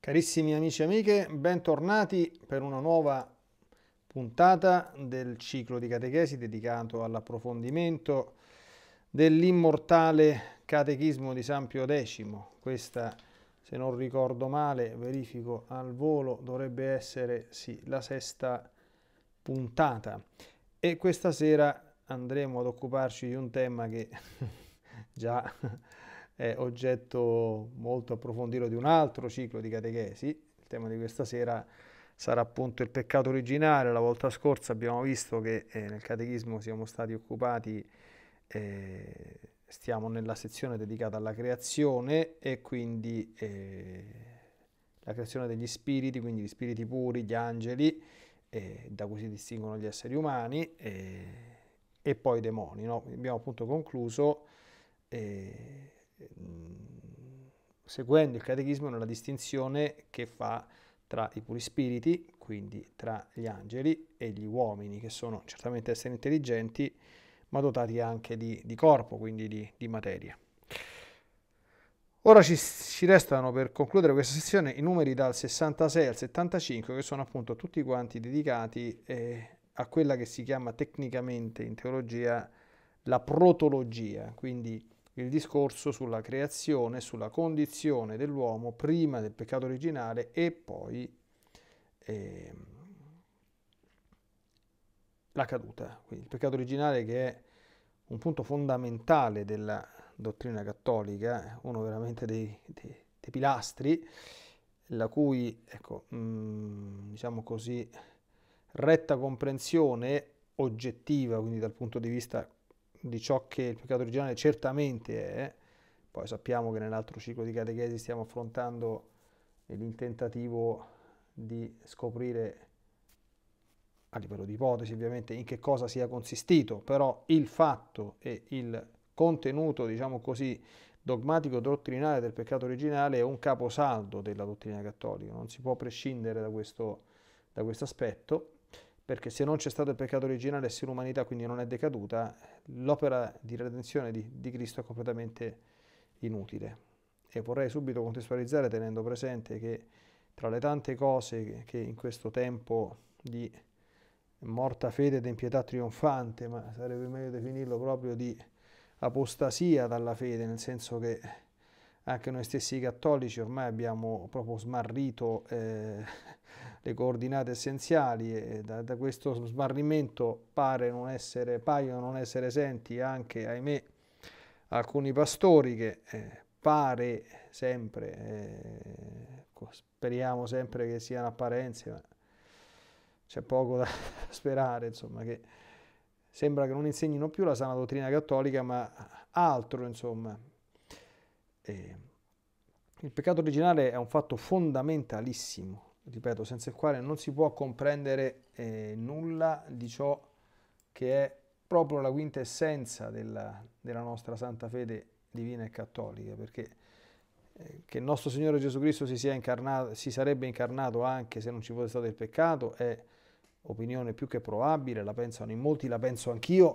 Carissimi amici e amiche, bentornati per una nuova puntata del ciclo di catechesi dedicato all'approfondimento dell'immortale catechismo di San Pio X. Questa, se non ricordo male, verifico al volo, dovrebbe essere sì, la sesta puntata. E questa sera andremo ad occuparci di un tema che già è oggetto molto approfondito di un altro ciclo di catechesi. Il tema di questa sera sarà appunto il peccato originale. La volta scorsa abbiamo visto che eh, nel catechismo siamo stati occupati, eh, stiamo nella sezione dedicata alla creazione e quindi eh, la creazione degli spiriti, quindi gli spiriti puri, gli angeli, eh, da cui si distinguono gli esseri umani eh, e poi i demoni. No? Abbiamo appunto concluso eh, Ehm, seguendo il catechismo nella distinzione che fa tra i puri spiriti, quindi tra gli angeli e gli uomini, che sono certamente esseri intelligenti, ma dotati anche di, di corpo, quindi di, di, materia. Ora ci, ci restano per concludere questa sessione i numeri dal 66 al 75, che sono appunto tutti quanti dedicati eh, a quella che si chiama tecnicamente in teologia la protologia, quindi il discorso sulla creazione, sulla condizione dell'uomo prima del peccato originale e poi eh, la caduta. Quindi il peccato originale che è un punto fondamentale della dottrina cattolica, uno veramente dei, dei, dei pilastri, la cui, ecco, mh, mm, diciamo così, retta comprensione oggettiva, quindi dal punto di vista di ciò che il peccato originale certamente è, poi sappiamo che nell'altro ciclo di catechesi stiamo affrontando l'intentativo di scoprire a livello di ipotesi ovviamente in che cosa sia consistito, però il fatto e il contenuto, diciamo così, dogmatico dottrinale del peccato originale è un caposaldo della dottrina cattolica, non si può prescindere da questo, da questo aspetto perché se non c'è stato il peccato originale, se l'umanità quindi non è decaduta, l'opera di redenzione di, di Cristo è completamente inutile. E vorrei subito contestualizzare tenendo presente che tra le tante cose che in questo tempo di morta fede ed impietà trionfante, ma sarebbe meglio definirlo proprio di apostasia dalla fede, nel senso che anche noi stessi cattolici ormai abbiamo proprio smarrito eh, le coordinate essenziali e da, da questo smarrimento pare non essere, paiono non essere esenti anche, ahimè, alcuni pastori che eh, pare sempre, eh, speriamo sempre che siano apparenze, ma c'è poco da sperare, insomma, che sembra che non insegnino più la sana dottrina cattolica, ma altro, insomma. Eh, il peccato originale è un fatto fondamentalissimo, ripeto, senza il quale non si può comprendere eh, nulla di ciò che è proprio la quinta essenza della, della nostra santa fede divina e cattolica, perché eh, che il nostro Signore Gesù Cristo si, sia incarnato, si sarebbe incarnato anche se non ci fosse stato il peccato è opinione più che probabile, la pensano in molti, la penso anch'io,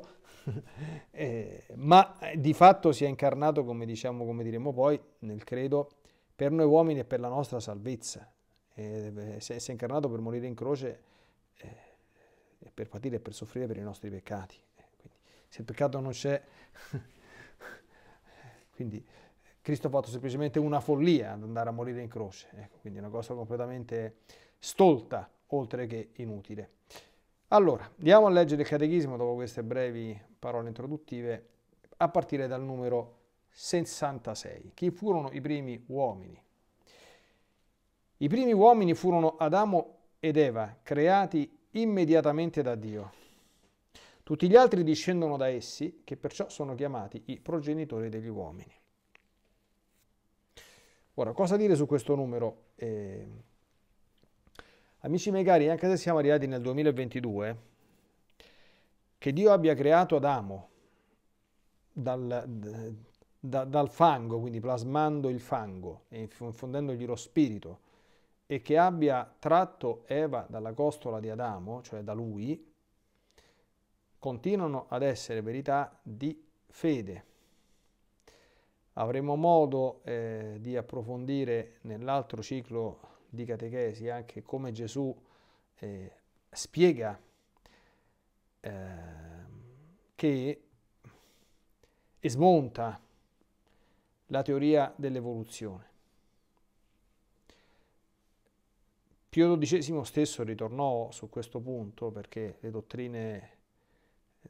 eh, ma di fatto si è incarnato, come diciamo, come diremo poi, nel credo, per noi uomini e per la nostra salvezza, eh, si, è, incarnato per morire in croce, eh, per patire e per soffrire per i nostri peccati. Eh, quindi, se il peccato non c'è, quindi Cristo ha fatto semplicemente una follia ad andare a morire in croce, ecco, quindi una cosa completamente stolta, oltre che inutile. Allora, andiamo a leggere il Catechismo dopo queste brevi parole introduttive, a partire dal numero 66. Chi furono i primi uomini? I primi uomini furono Adamo ed Eva, creati immediatamente da Dio. Tutti gli altri discendono da essi, che perciò sono chiamati i progenitori degli uomini. Ora, cosa dire su questo numero? Eh, amici miei cari, anche se siamo arrivati nel 2022, che Dio abbia creato Adamo dal, da, dal fango, quindi plasmando il fango e infondendogli lo spirito, e che abbia tratto Eva dalla costola di Adamo, cioè da lui, continuano ad essere verità di fede. Avremo modo eh, di approfondire nell'altro ciclo di catechesi anche come Gesù eh, spiega eh, che e smonta la teoria dell'evoluzione. Pio XII stesso ritornò su questo punto perché le dottrine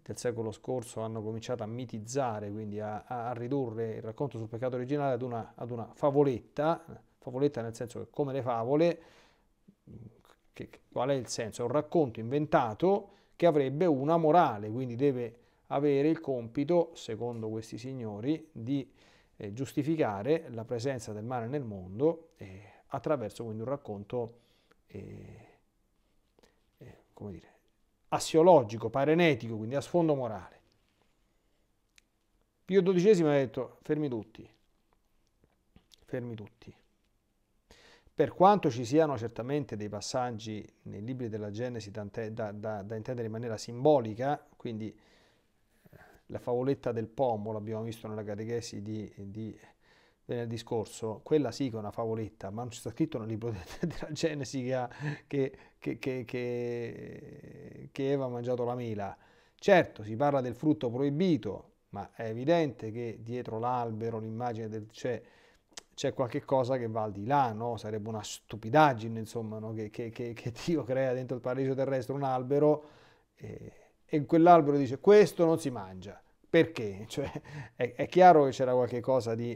del secolo scorso hanno cominciato a mitizzare, quindi a, a ridurre il racconto sul peccato originale ad una, ad una, favoletta, favoletta nel senso che come le favole, che, qual è il senso? È un racconto inventato che avrebbe una morale, quindi deve avere il compito, secondo questi signori, di eh, giustificare la presenza del male nel mondo eh, attraverso quindi un racconto eh, eh, come dire, assiologico, parenetico, quindi a sfondo morale. Pio XII ha detto fermi tutti, fermi tutti. Per quanto ci siano certamente dei passaggi nei libri della Genesi da, da, da intendere in maniera simbolica, quindi eh, la favoletta del pomo l'abbiamo visto nella catechesi di, di venerdì scorso, quella sì che è una favoletta, ma non c'è scritto nel libro della Genesi che, che, che, che, che Eva ha mangiato la mela. Certo, si parla del frutto proibito, ma è evidente che dietro l'albero l'immagine del... Cioè, c'è qualche cosa che va al di là, no? sarebbe una stupidaggine insomma, no? che, che, che, Dio crea dentro il paradiso terrestre un albero e, e quell'albero dice questo non si mangia, perché? Cioè, è, è chiaro che c'era qualche cosa di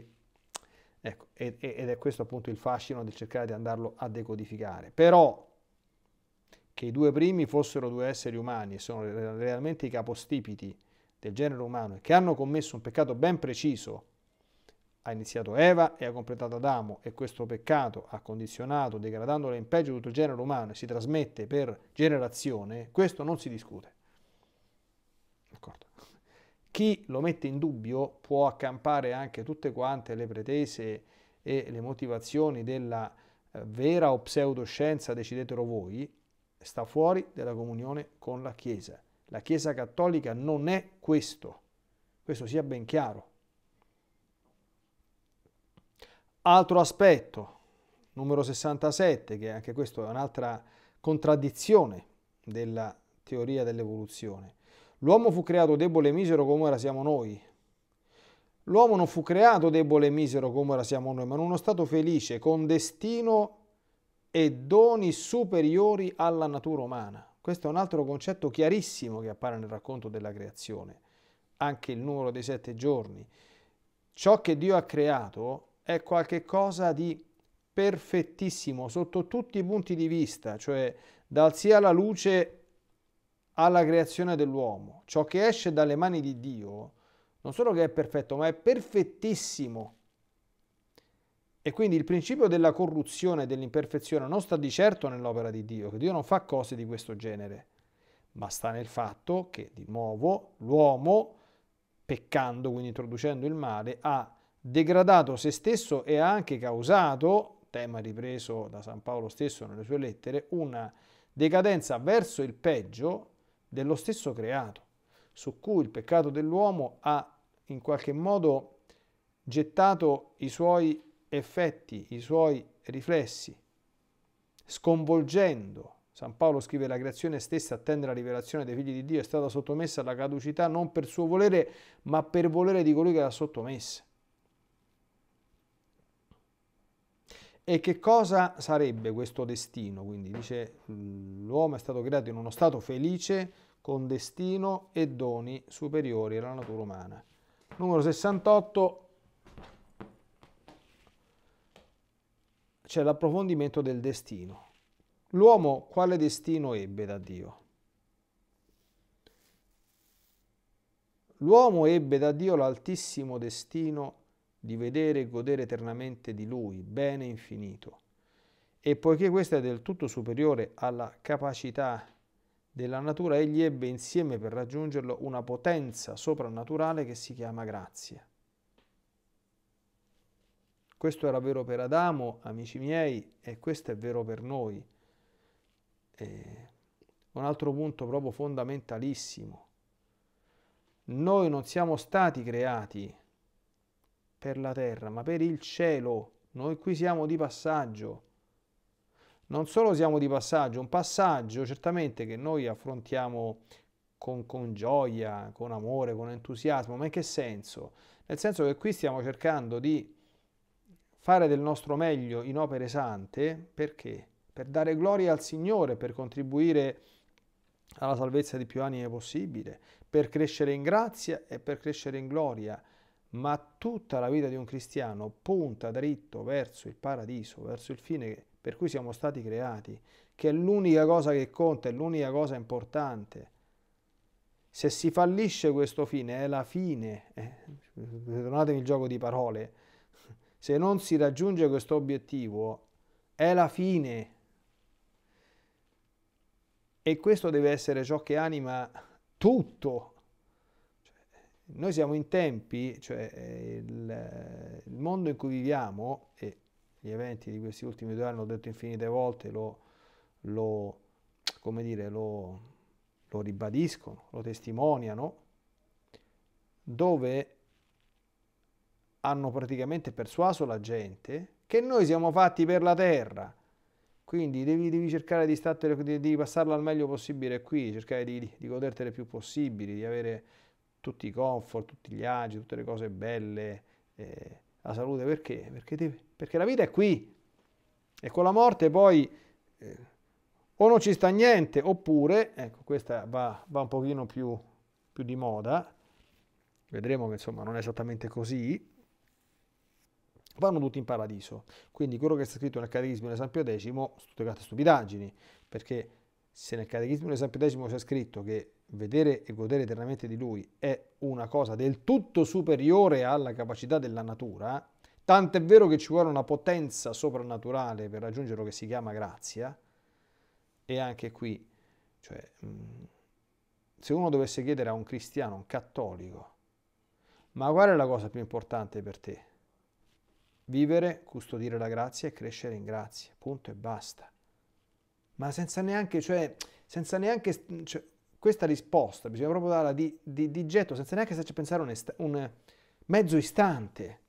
Ecco, ed, è questo appunto il fascino del cercare di andarlo a decodificare. Però che i due primi fossero due esseri umani e sono realmente i capostipiti del genere umano e che hanno commesso un peccato ben preciso, ha iniziato Eva e ha completato Adamo e questo peccato ha condizionato, degradandolo in peggio tutto il genere umano e si trasmette per generazione, questo non si discute. D'accordo? Chi lo mette in dubbio può accampare anche tutte quante le pretese e le motivazioni della eh, vera o pseudoscienza, decidetelo voi, sta fuori della comunione con la Chiesa. La Chiesa cattolica non è questo, questo sia ben chiaro. Altro aspetto, numero 67, che anche questo è un'altra contraddizione della teoria dell'evoluzione. L'uomo fu creato debole e misero come ora siamo noi. L'uomo non fu creato debole e misero come ora siamo noi, ma in uno stato felice, con destino e doni superiori alla natura umana. Questo è un altro concetto chiarissimo che appare nel racconto della creazione, anche il numero dei sette giorni. Ciò che Dio ha creato è qualcosa di perfettissimo sotto tutti i punti di vista, cioè dal sia la luce alla creazione dell'uomo. Ciò che esce dalle mani di Dio non solo che è perfetto, ma è perfettissimo. E quindi il principio della corruzione e dell'imperfezione non sta di certo nell'opera di Dio, che Dio non fa cose di questo genere, ma sta nel fatto che di nuovo l'uomo, peccando, quindi introducendo il male, ha degradato se stesso e ha anche causato, tema ripreso da San Paolo stesso nelle sue lettere, una decadenza verso il peggio dello stesso creato, su cui il peccato dell'uomo ha in qualche modo gettato i suoi effetti, i suoi riflessi, sconvolgendo. San Paolo scrive la creazione stessa attende la rivelazione dei figli di Dio, è stata sottomessa alla caducità non per suo volere, ma per volere di colui che l'ha sottomessa. E che cosa sarebbe questo destino? Quindi dice l'uomo è stato creato in uno stato felice con destino e doni superiori alla natura umana. Numero 68 c'è l'approfondimento del destino. L'uomo quale destino ebbe da Dio? L'uomo ebbe da Dio l'altissimo destino di vedere e godere eternamente di Lui, bene infinito. E poiché questa è del tutto superiore alla capacità della natura, egli ebbe insieme per raggiungerlo una potenza soprannaturale che si chiama grazia. Questo era vero per Adamo, amici miei, e questo è vero per noi. E un altro punto proprio fondamentalissimo. Noi non siamo stati creati per la terra, ma per il cielo. Noi qui siamo di passaggio. Non solo siamo di passaggio, un passaggio certamente che noi affrontiamo con, con gioia, con amore, con entusiasmo, ma in che senso? Nel senso che qui stiamo cercando di fare del nostro meglio in opere sante, perché? Per dare gloria al Signore, per contribuire alla salvezza di più anime possibile, per crescere in grazia e per crescere in gloria ma tutta la vita di un cristiano punta dritto verso il paradiso, verso il fine per cui siamo stati creati, che è l'unica cosa che conta, è l'unica cosa importante. Se si fallisce questo fine, è la fine, eh, perdonatemi il gioco di parole, se non si raggiunge questo obiettivo, è la fine. E questo deve essere ciò che anima tutto noi siamo in tempi, cioè eh, il, il mondo in cui viviamo, e gli eventi di questi ultimi due anni l'ho detto infinite volte, lo, lo, dire, lo, lo ribadiscono, lo testimoniano, dove hanno praticamente persuaso la gente che noi siamo fatti per la terra. Quindi devi, devi cercare di, stattere, di, di, passarla al meglio possibile qui, cercare di, di godertele il più possibile, di avere tutti i comfort, tutti gli agi, tutte le cose belle, eh, la salute, perché? Perché, te, perché, la vita è qui e con la morte poi eh, o non ci sta niente oppure, ecco questa va, va un pochino più, più di moda, vedremo che insomma non è esattamente così, vanno tutti in paradiso. Quindi quello che sta scritto nel Catechismo dell'Esempio X sono stupidaggini, perché se nel Catechismo dell'Esempio X c'è scritto che vedere e godere eternamente di Lui è una cosa del tutto superiore alla capacità della natura, tant'è vero che ci vuole una potenza soprannaturale per raggiungere lo che si chiama grazia, e anche qui, cioè, se uno dovesse chiedere a un cristiano, un cattolico, ma qual è la cosa più importante per te? Vivere, custodire la grazia e crescere in grazia, punto e basta. Ma senza neanche, cioè, senza neanche, cioè, questa risposta bisogna proprio darla di, di, di getto senza neanche se ci pensare un, est- un mezzo istante.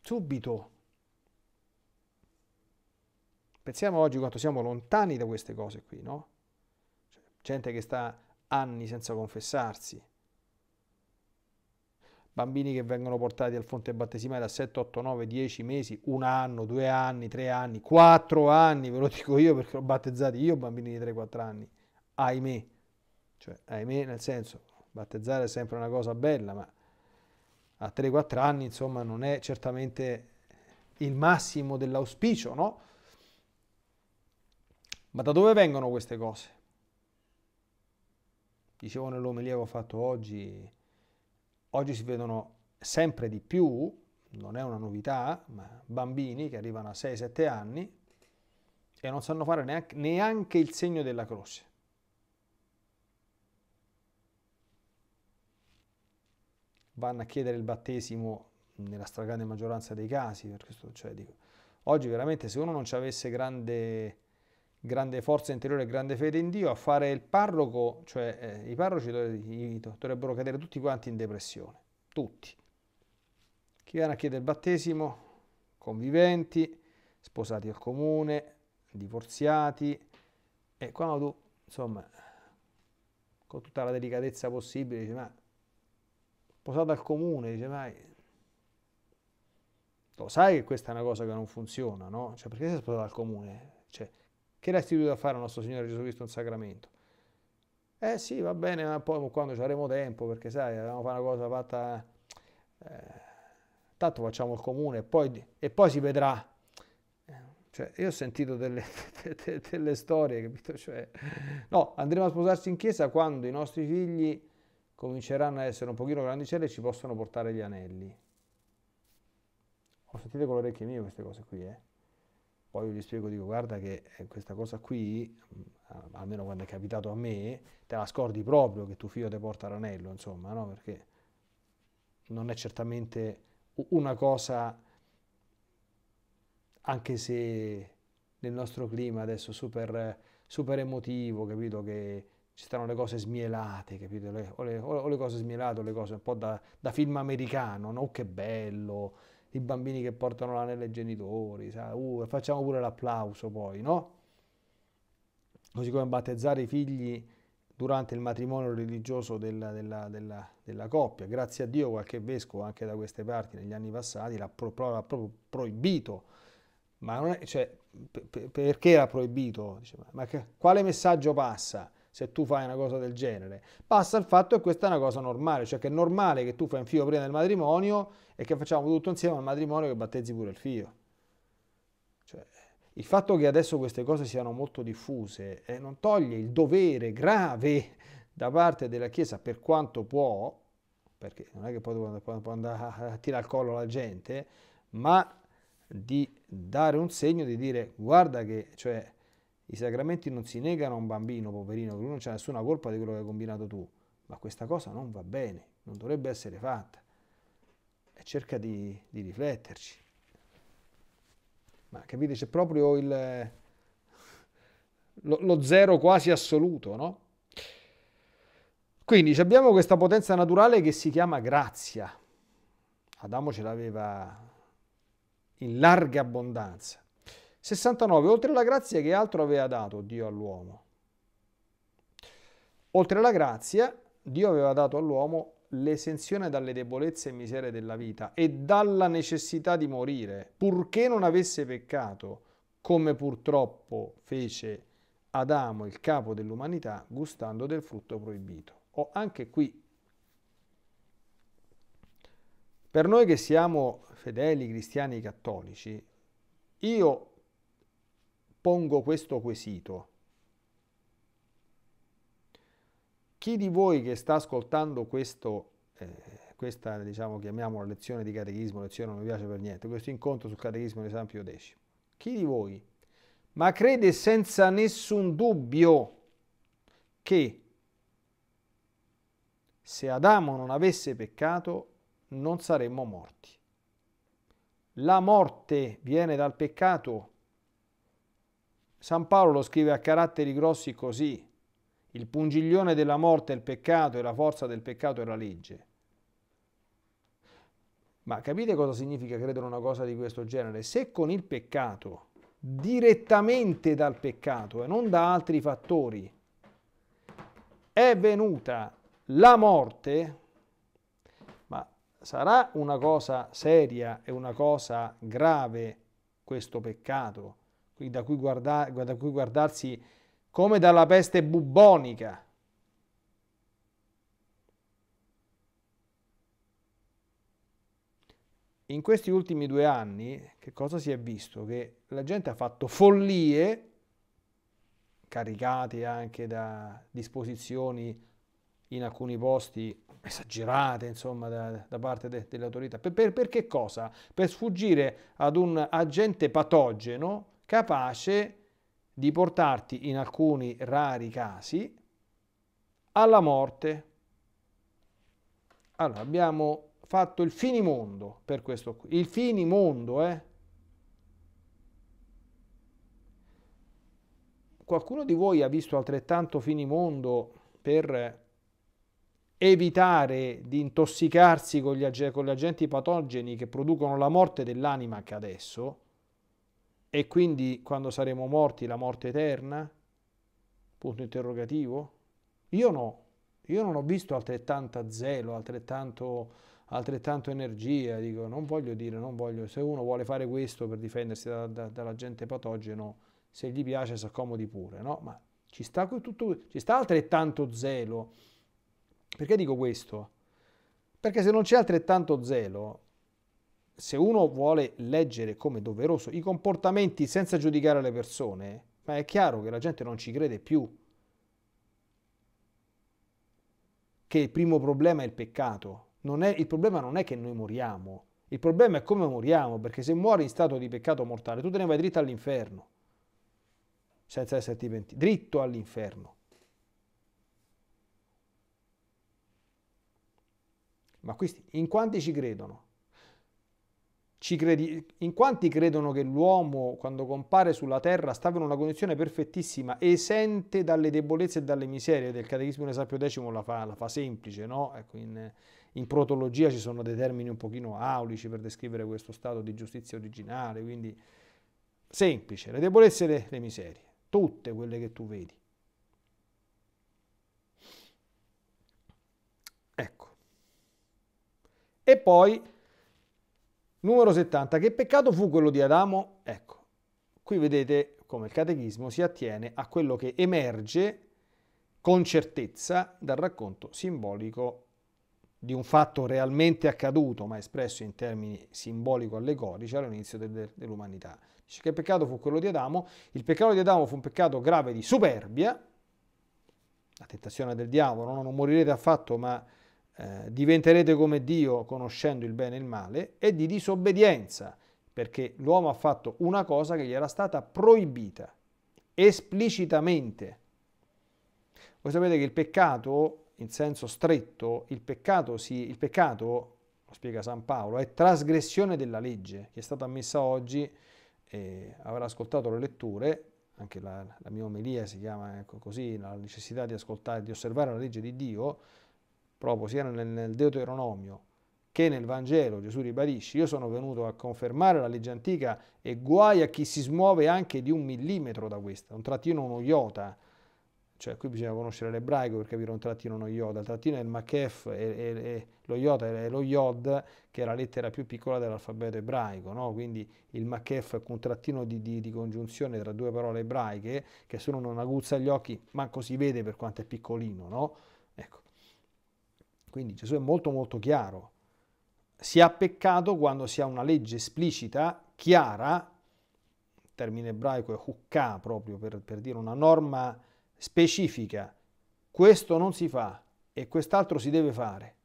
Subito. Pensiamo oggi quanto siamo lontani da queste cose qui, no? Cioè, gente che sta anni senza confessarsi, bambini che vengono portati al fonte battesimale a 7, 8, 9, 10 mesi, un anno, due anni, tre anni, quattro anni, ve lo dico io perché l'ho battezzati io bambini di 3, 4 anni ahimè, cioè ahimè nel senso, battezzare è sempre una cosa bella, ma a 3-4 anni insomma non è certamente il massimo dell'auspicio, no? Ma da dove vengono queste cose? Dicevo oh, nell'omelia che ho fatto oggi, oggi si vedono sempre di più, non è una novità, ma bambini che arrivano a 6-7 anni e non sanno fare neanche, neanche il segno della croce. vanno a chiedere il battesimo nella stragrande maggioranza dei casi, per questo, cioè, dico, oggi veramente se uno non ci avesse grande, grande forza interiore e grande fede in Dio, a fare il parroco, cioè eh, i parroci dovrebbero cadere tutti quanti in depressione, tutti. Chi viene a chiedere il battesimo? Conviventi, sposati al comune, divorziati e quando tu, insomma, con tutta la delicatezza possibile, dici ma sposato al comune, dice, ma lo sai che questa è una cosa che non funziona, no? Cioè, perché sei sposato al comune? Cioè, che restituto a fare al nostro Signore Gesù Cristo un sacramento? Eh sì, va bene, ma poi quando ci avremo tempo, perché sai, dobbiamo fare una cosa fatta... Eh, tanto facciamo il comune e poi, e poi si vedrà. Cioè, io ho sentito delle, delle, delle storie, capito? Cioè, no, andremo a sposarsi in chiesa quando i nostri figli cominceranno a essere un pochino grandicelle e ci possono portare gli anelli. Ho sentito con le orecchie mie queste cose qui, eh. Poi io gli spiego, dico, guarda che eh, questa cosa qui, mm, almeno quando è capitato a me, te la scordi proprio che tuo figlio ti porta l'anello, insomma, no? Perché non è certamente una cosa, anche se nel nostro clima adesso super, super emotivo, capito, che ci stanno le cose smielate, capito? Le, o, le, o, le, cose smielate o le cose un po' da, da film americano, no? che bello, i bambini che portano l'anello ai genitori, sa? Uh, facciamo pure l'applauso poi, no? Così come battezzare i figli durante il matrimonio religioso della, della, della, della, coppia. Grazie a Dio qualche vescovo anche da queste parti negli anni passati l'ha, pro, l'ha proprio proibito. Ma è, cioè, per, perché l'ha proibito? Diceva, ma che, quale messaggio passa? se tu fai una cosa del genere. Passa il fatto che questa è una cosa normale, cioè che è normale che tu fai un figlio prima del matrimonio e che facciamo tutto insieme al matrimonio che battezzi pure il figlio. Cioè, il fatto che adesso queste cose siano molto diffuse eh, non toglie il dovere grave da parte della Chiesa per quanto può, perché non è che poi può andare a tirare al collo la gente, ma di dare un segno di dire guarda che cioè, i sacramenti non si negano a un bambino poverino, che lui non ha nessuna colpa di quello che hai combinato tu, ma questa cosa non va bene, non dovrebbe essere fatta. E cerca di, di rifletterci. Ma capite, c'è proprio il, lo, lo zero quasi assoluto, no? Quindi abbiamo questa potenza naturale che si chiama grazia. Adamo ce l'aveva in larga abbondanza. 69. Oltre alla grazia che altro aveva dato Dio all'uomo? Oltre alla grazia, Dio aveva dato all'uomo l'esenzione dalle debolezze e miserie della vita e dalla necessità di morire, purché non avesse peccato, come purtroppo fece Adamo, il capo dell'umanità, gustando del frutto proibito. O oh, anche qui, per noi che siamo fedeli cristiani cattolici, io pongo questo quesito. Chi di voi che sta ascoltando questo, eh, questa diciamo, chiamiamola lezione di catechismo, lezione non mi piace per niente, questo incontro sul catechismo di San Pio X, chi di voi, ma crede senza nessun dubbio che se Adamo non avesse peccato non saremmo morti. La morte viene dal peccato San Paolo scrive a caratteri grossi così. Il pungiglione della morte è il peccato e la forza del peccato è la legge. Ma capite cosa significa credere una cosa di questo genere? Se con il peccato, direttamente dal peccato e non da altri fattori, è venuta la morte, ma sarà una cosa seria e una cosa grave questo peccato? da cui, guarda, da cui guardarsi come dalla peste bubbonica. In questi ultimi due anni, che cosa si è visto? Che la gente ha fatto follie, caricate anche da disposizioni in alcuni posti esagerate, insomma, da, da parte de, delle autorità. Per, per, per che cosa? Per sfuggire ad un agente patogeno capace di portarti in alcuni rari casi alla morte. Allora, abbiamo fatto il finimondo per questo qui. Il finimondo, eh? Qualcuno di voi ha visto altrettanto finimondo per evitare di intossicarsi con, gli, con gli agenti patogeni che producono la morte dell'anima anche adesso? E quindi quando saremo morti la morte eterna? Punto interrogativo? Io no, io non ho visto altrettanto zelo, altrettanto, altrettanto energia, dico non voglio dire, non voglio, se uno vuole fare questo per difendersi da, da, dalla gente patogeno, se gli piace si accomodi pure, no? Ma ci sta, tutto, ci sta altrettanto zelo. Perché dico questo? Perché se non c'è altrettanto zelo, se uno vuole leggere come doveroso i comportamenti senza giudicare le persone, ma è chiaro che la gente non ci crede più. Che il primo problema è il peccato. È, il problema non è che noi moriamo, il problema è come moriamo, perché se muori in stato di peccato mortale, tu te ne vai dritto all'inferno, senza esserti pentito, dritto all'inferno. Ma questi, in quanti ci credono? credi, in quanti credono che l'uomo, quando compare sulla terra, stava in una condizione perfettissima, esente dalle debolezze e dalle miserie, del Catechismo ne Sapio X la fa, la fa semplice, no? Ecco, in, in protologia ci sono dei termini un pochino aulici per descrivere questo stato di giustizia originale, quindi semplice, le debolezze e le, le miserie, tutte quelle che tu vedi. Ecco. E poi Numero 70. Che peccato fu quello di Adamo? Ecco, qui vedete come il catechismo si attiene a quello che emerge con certezza dal racconto simbolico di un fatto realmente accaduto, ma espresso in termini simbolico-allegorici all'inizio dell'umanità. Dice che peccato fu quello di Adamo? Il peccato di Adamo fu un peccato grave di superbia, la tentazione del diavolo, no? non morirete affatto, ma eh, diventerete come Dio conoscendo il bene e il male, e di disobbedienza, perché l'uomo ha fatto una cosa che gli era stata proibita esplicitamente. Voi sapete che il peccato, in senso stretto, il peccato, si, il peccato lo spiega San Paolo, è trasgressione della legge, che è stata ammessa oggi, e avrà ascoltato le letture, anche la, la mia omelia si chiama ecco, così, la necessità di ascoltare, di osservare la legge di Dio, proprio sia nel, nel Deuteronomio che nel Vangelo Gesù ribadisce, io sono venuto a confermare la legge antica e guai a chi si smuove anche di un millimetro da questa, un trattino, uno iota, cioè qui bisogna conoscere l'ebraico per capire un trattino, uno iota, il trattino è il makef, è, è, è, lo iota è lo yod, che è la lettera più piccola dell'alfabeto ebraico, no? quindi il makef è un trattino di, di, di congiunzione tra due parole ebraiche, che se uno non aguzza gli occhi manco si vede per quanto è piccolino, no? Quindi Gesù è molto molto chiaro. Si ha peccato quando si ha una legge esplicita, chiara, il termine ebraico è hukka proprio per, per dire una norma specifica, questo non si fa e quest'altro si deve fare.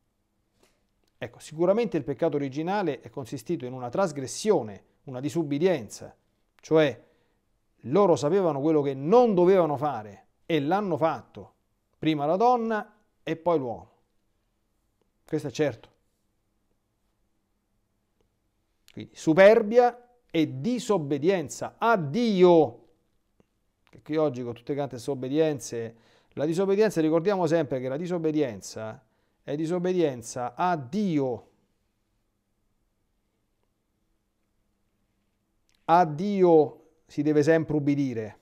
Ecco, sicuramente il peccato originale è consistito in una trasgressione, una disubbidienza, cioè loro sapevano quello che non dovevano fare e l'hanno fatto, prima la donna e poi l'uomo. Questo è certo. Quindi superbia e disobbedienza a Dio. Che qui oggi con tutte quante disobbedienze, la disobbedienza, ricordiamo sempre che la disobbedienza è disobbedienza a Dio. A Dio si deve sempre ubbidire.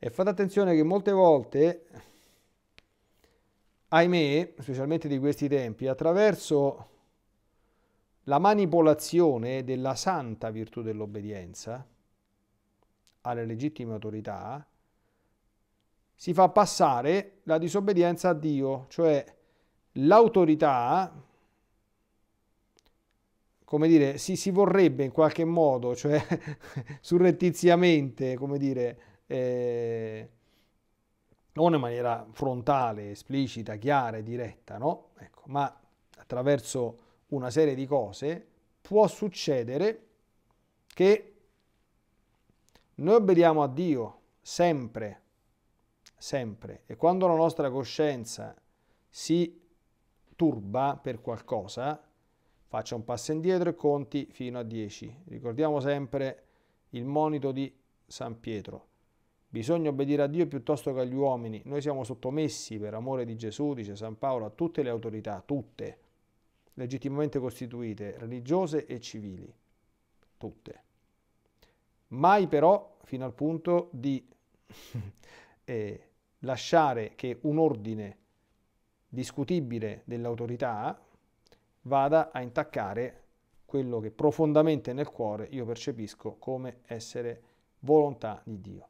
E fate attenzione che molte volte ahimè, specialmente di questi tempi, attraverso la manipolazione della santa virtù dell'obbedienza alle legittime autorità, si fa passare la disobbedienza a Dio, cioè l'autorità, come dire, si, si, vorrebbe in qualche modo, cioè surrettiziamente, come dire, eh, non in maniera frontale, esplicita, chiara e diretta, no? Ecco, ma attraverso una serie di cose può succedere che noi obbediamo a Dio sempre, sempre, e quando la nostra coscienza si turba per qualcosa, faccia un passo indietro e conti fino a 10. Ricordiamo sempre il monito di San Pietro Bisogna obbedire a Dio piuttosto che agli uomini. Noi siamo sottomessi per amore di Gesù, dice San Paolo, a tutte le autorità, tutte, legittimamente costituite, religiose e civili, tutte. Mai però fino al punto di eh, lasciare che un ordine discutibile dell'autorità vada a intaccare quello che profondamente nel cuore io percepisco come essere volontà di Dio.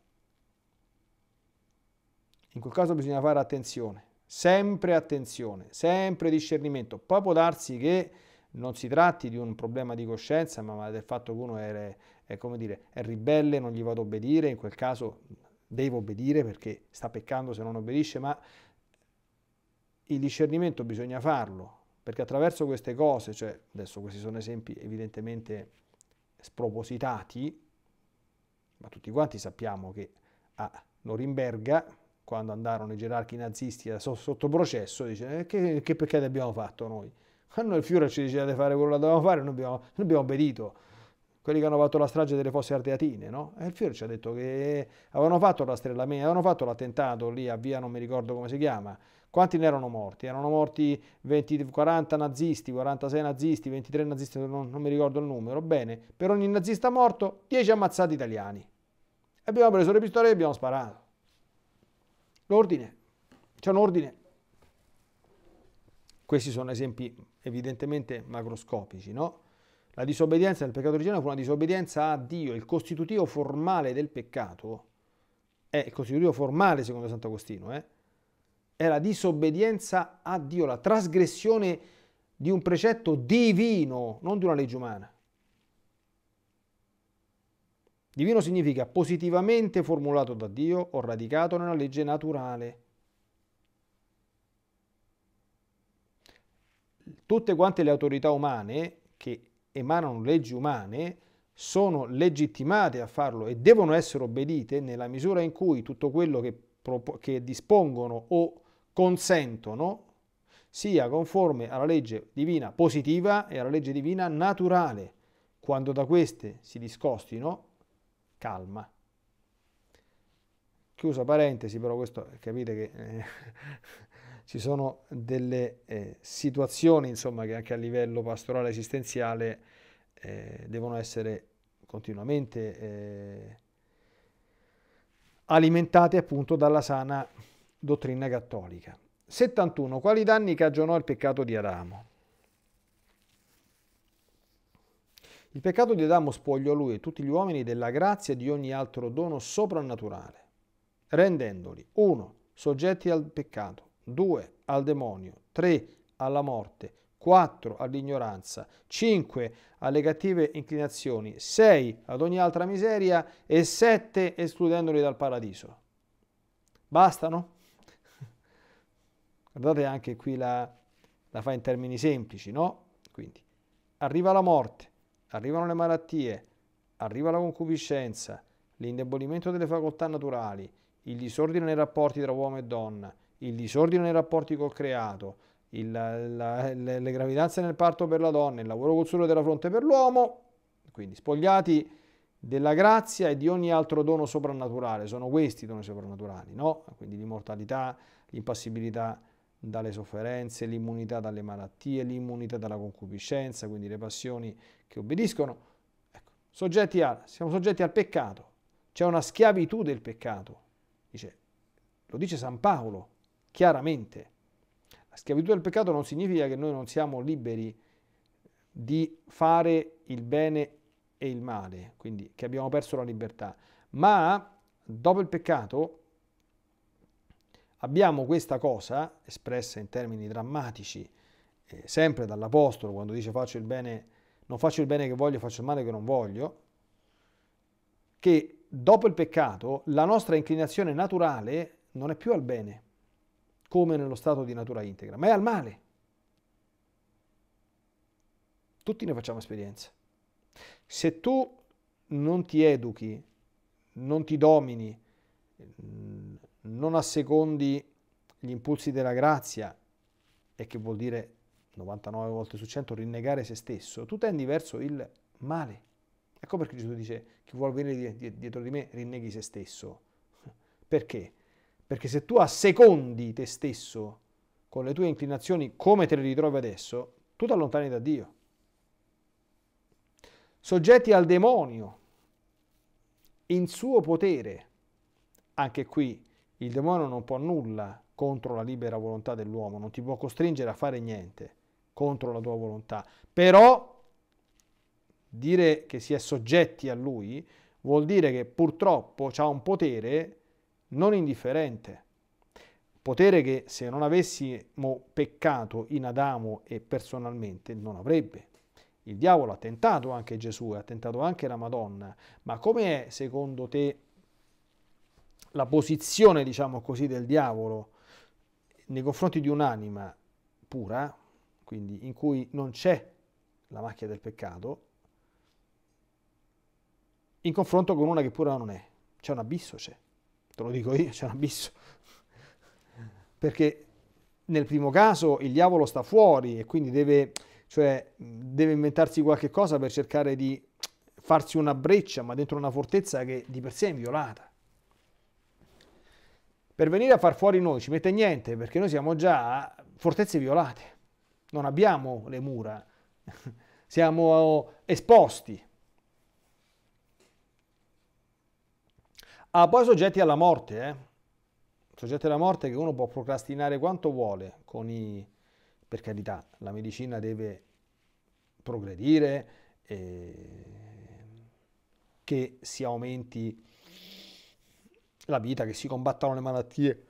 In quel caso bisogna fare attenzione, sempre attenzione, sempre discernimento. Poi può darsi che non si tratti di un problema di coscienza, ma del fatto che uno è, è, dire, è ribelle, non gli vado a obbedire, in quel caso devo obbedire perché sta peccando se non obbedisce, ma il discernimento bisogna farlo, perché attraverso queste cose, cioè adesso questi sono esempi evidentemente spropositati, ma tutti quanti sappiamo che a Norimberga quando andarono i gerarchi nazisti sotto processo, dice eh, che, che peccato abbiamo fatto noi? Quando noi il Führer ci diceva di fare quello che dovevamo fare, noi abbiamo, noi abbiamo obbedito. Quelli che hanno fatto la strage delle fosse ardeatine, no? E il Führer ci ha detto che avevano fatto la strella avevano fatto l'attentato lì a via, non mi ricordo come si chiama. Quanti ne erano morti? Erano morti 20, 40 nazisti, 46 nazisti, 23 nazisti, non, non mi ricordo il numero. Bene, per ogni nazista morto, 10 ammazzati italiani. Abbiamo preso le pistole e abbiamo sparato. L'ordine, c'è un ordine. Questi sono esempi evidentemente macroscopici, no? La disobbedienza del peccato originale fu una disobbedienza a Dio, il costitutivo formale del peccato, è il costitutivo formale secondo Sant'Agostino, eh? è la disobbedienza a Dio, la trasgressione di un precetto divino, non di una legge umana. Divino significa positivamente formulato da Dio o radicato nella legge naturale. Tutte quante le autorità umane che emanano leggi umane sono legittimate a farlo e devono essere obbedite nella misura in cui tutto quello che, che dispongono o consentono sia conforme alla legge divina positiva e alla legge divina naturale. Quando da queste si discostino, calma. Chiusa parentesi, però questo eh, capite che eh, ci sono delle eh, situazioni insomma, che anche a livello pastorale esistenziale eh, devono essere continuamente eh, alimentate appunto dalla sana dottrina cattolica. 71. Quali danni cagionò il peccato di Adamo? Il peccato di Adamo spogliò lui e tutti gli uomini della grazia di ogni altro dono soprannaturale, rendendoli 1. soggetti al peccato, 2. al demonio, 3. alla morte, 4. all'ignoranza, 5. alle cattive inclinazioni, 6. ad ogni altra miseria e 7. escludendoli dal paradiso. Bastano? Guardate anche qui la, la fa in termini semplici, no? Quindi arriva la morte, arrivano le malattie, arriva la concupiscenza, l'indebolimento delle facoltà naturali, il disordine nei rapporti tra uomo e donna, il disordine nei rapporti col creato, il, la, le, le, gravidanze nel parto per la donna, il lavoro col suolo della fronte per l'uomo, quindi spogliati della grazia e di ogni altro dono soprannaturale, sono questi i doni soprannaturali, no? quindi l'immortalità, l'impassibilità dalle sofferenze, l'immunità dalle malattie, l'immunità dalla concupiscenza, quindi le passioni che obbediscono. Ecco, soggetti al, siamo soggetti al peccato, c'è una schiavitù del peccato, dice, lo dice San Paolo chiaramente. La schiavitù del peccato non significa che noi non siamo liberi di fare il bene e il male, quindi che abbiamo perso la libertà, ma dopo il peccato Abbiamo questa cosa, espressa in termini drammatici, eh, sempre dall'Apostolo, quando dice faccio il bene, non faccio il bene che voglio, faccio il male che non voglio, che dopo il peccato la nostra inclinazione naturale non è più al bene, come nello stato di natura integra, ma è al male. Tutti ne facciamo esperienza. Se tu non ti educhi, non ti domini, non assecondi gli impulsi della grazia, e che vuol dire 99 volte su 100 rinnegare se stesso, tu tendi verso il male. Ecco perché Gesù dice, chi vuol venire dietro di me rinneghi se stesso. Perché? Perché se tu assecondi te stesso con le tue inclinazioni come te le ritrovi adesso, tu ti allontani da Dio. Soggetti al demonio, in suo potere, anche qui il demonio non può nulla contro la libera volontà dell'uomo, non ti può costringere a fare niente contro la tua volontà. Però dire che si è soggetti a lui vuol dire che purtroppo ha un potere non indifferente. Potere che se non avessimo peccato in Adamo e personalmente non avrebbe. Il diavolo ha tentato anche Gesù, ha tentato anche la Madonna, ma come è secondo te la posizione, diciamo così, del diavolo nei confronti di un'anima pura, quindi in cui non c'è la macchia del peccato, in confronto con una che pura non è. C'è un abisso, c'è. Te lo dico io, c'è un abisso. Perché nel primo caso il diavolo sta fuori e quindi deve, cioè, deve inventarsi qualche cosa per cercare di farsi una breccia, ma dentro una fortezza che di per sé è inviolata per venire a far fuori noi ci mette niente perché noi siamo già fortezze violate, non abbiamo le mura, siamo esposti. Ah, poi soggetti alla morte, eh? soggetti alla morte che uno può procrastinare quanto vuole, con i... per carità, la medicina deve progredire, eh, che si aumenti la vita, che si combattano le malattie.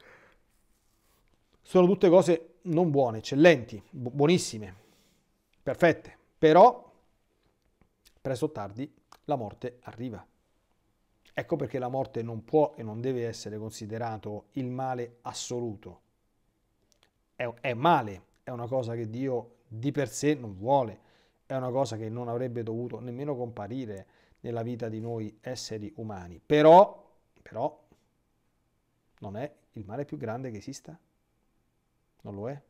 Sono tutte cose non buone, eccellenti, buonissime, perfette, però presto o tardi la morte arriva. Ecco perché la morte non può e non deve essere considerato il male assoluto. È, è male, è una cosa che Dio di per sé non vuole, è una cosa che non avrebbe dovuto nemmeno comparire nella vita di noi esseri umani. Però, però non è il male più grande che esista? Non lo è.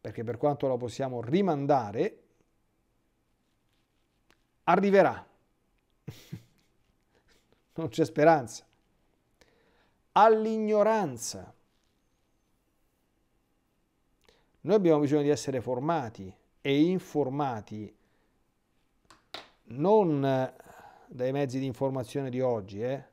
Perché per quanto lo possiamo rimandare, arriverà. non c'è speranza. All'ignoranza. Noi abbiamo bisogno di essere formati e informati non dai mezzi di informazione di oggi, eh,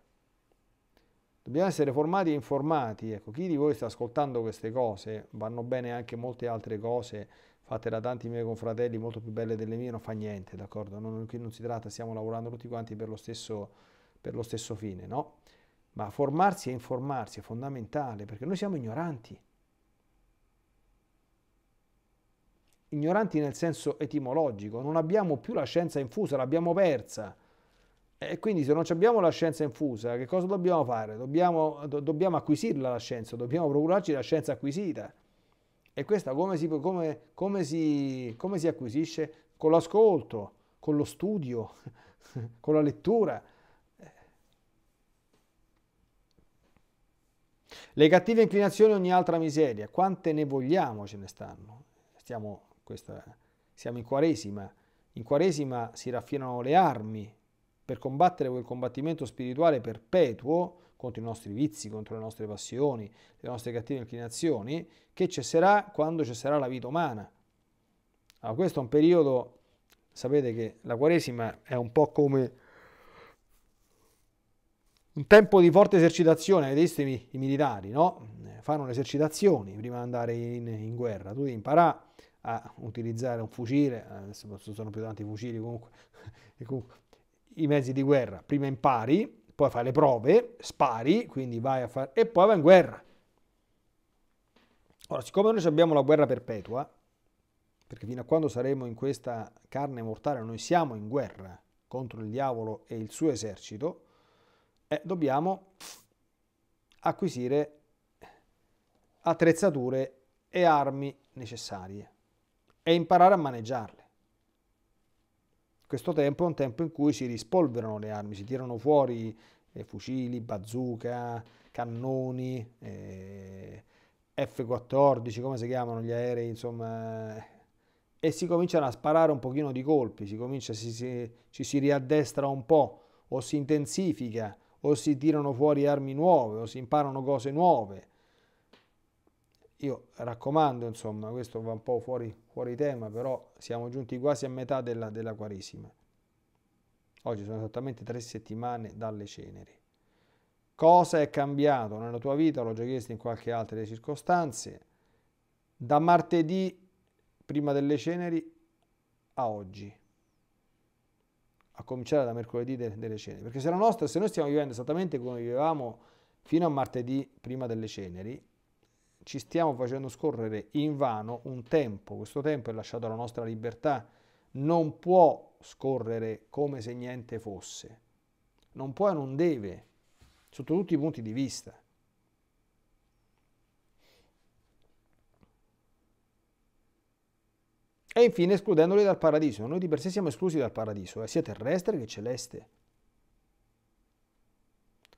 Dobbiamo essere formati e informati. Ecco, chi di voi sta ascoltando queste cose, vanno bene anche molte altre cose fatte da tanti miei confratelli, molto più belle delle mie, non fa niente, d'accordo? Non, qui non si tratta, stiamo lavorando tutti quanti per lo stesso, per lo stesso fine, no? Ma formarsi e informarsi è fondamentale, perché noi siamo ignoranti. Ignoranti nel senso etimologico, non abbiamo più la scienza infusa, l'abbiamo persa e quindi se non abbiamo la scienza infusa, che cosa dobbiamo fare? Dobbiamo, do, dobbiamo acquisirla la scienza, dobbiamo procurarci la scienza acquisita. E questa come si, come, come si, come si acquisisce? Con l'ascolto, con lo studio, con la lettura. Le cattive inclinazioni e ogni altra miseria, quante ne vogliamo ce ne stanno? Stiamo, questa, siamo in quaresima, in quaresima si raffinano le armi per combattere quel combattimento spirituale perpetuo contro i nostri vizi, contro le nostre passioni, le nostre cattive inclinazioni, che cesserà quando cesserà la vita umana. Allora, questo è un periodo, sapete che la Quaresima è un po' come un tempo di forte esercitazione, avete visto i, i militari, no? Eh, fanno le esercitazioni prima di andare in, in guerra, tu devi imparare a utilizzare un fucile, eh, adesso sono più tanti fucili comunque, comunque i mezzi di guerra. Prima impari, poi fai le prove, spari, quindi vai a fare e poi vai in guerra. Ora, siccome noi abbiamo la guerra perpetua, perché fino a quando saremo in questa carne mortale noi siamo in guerra contro il diavolo e il suo esercito, eh, dobbiamo acquisire attrezzature e armi necessarie e imparare a maneggiarle. Questo tempo è un tempo in cui si rispolverano le armi, si tirano fuori eh, fucili, bazooka, cannoni, eh, F-14, come si chiamano gli aerei, insomma, eh, e si cominciano a sparare un pochino di colpi, si comincia, si, si, ci si riaddestra un po', o si intensifica, o si tirano fuori armi nuove, o si imparano cose nuove, io raccomando, insomma, questo va un po' fuori, fuori tema, però siamo giunti quasi a metà della, della Quaresima. Oggi sono esattamente tre settimane dalle ceneri. Cosa è cambiato nella tua vita? L'ho già chiesto in qualche altra circostanze. Da martedì, prima delle ceneri, a oggi. A cominciare da mercoledì de delle ceneri. Perché se la nostra, se noi stiamo vivendo esattamente come vivevamo fino a martedì, prima delle ceneri, ci stiamo facendo scorrere in vano un tempo, questo tempo è lasciato alla nostra libertà, non può scorrere come se niente fosse, non può e non deve, sotto tutti i punti di vista. E infine escludendoli dal paradiso, noi di per sé siamo esclusi dal paradiso, eh, sia terrestre che celeste.